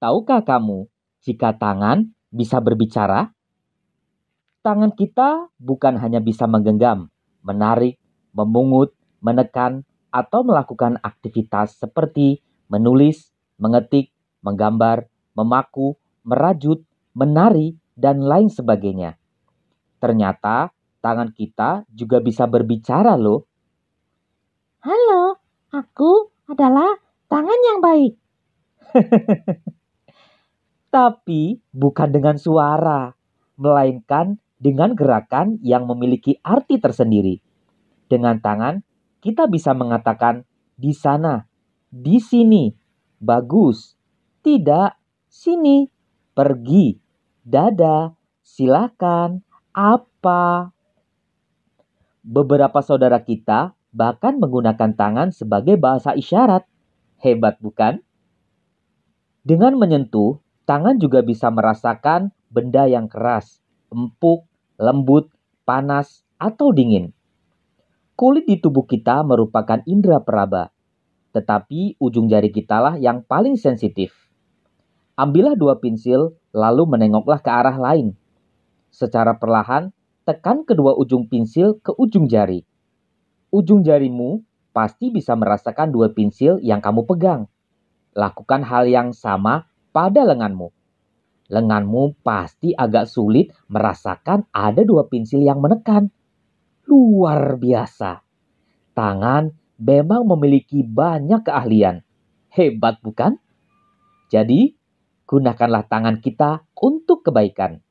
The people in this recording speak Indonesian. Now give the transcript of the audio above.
Tahukah kamu jika tangan bisa berbicara? Tangan kita bukan hanya bisa menggenggam, menarik, memungut, menekan, atau melakukan aktivitas seperti menulis, mengetik, menggambar, memaku, merajut, menari, dan lain sebagainya. Ternyata tangan kita juga bisa berbicara loh. Halo, aku adalah tangan yang baik. tapi bukan dengan suara, melainkan dengan gerakan yang memiliki arti tersendiri. Dengan tangan, kita bisa mengatakan di sana, di sini, bagus, tidak, sini, pergi, dada, silakan, apa. Beberapa saudara kita bahkan menggunakan tangan sebagai bahasa isyarat. Hebat bukan? Dengan menyentuh, Tangan juga bisa merasakan benda yang keras, empuk, lembut, panas, atau dingin. Kulit di tubuh kita merupakan indera peraba, tetapi ujung jari kitalah yang paling sensitif. Ambillah dua pensil, lalu menengoklah ke arah lain. Secara perlahan, tekan kedua ujung pensil ke ujung jari. Ujung jarimu pasti bisa merasakan dua pensil yang kamu pegang. Lakukan hal yang sama pada lenganmu. Lenganmu pasti agak sulit merasakan ada dua pensil yang menekan. Luar biasa. Tangan memang memiliki banyak keahlian. Hebat bukan? Jadi, gunakanlah tangan kita untuk kebaikan.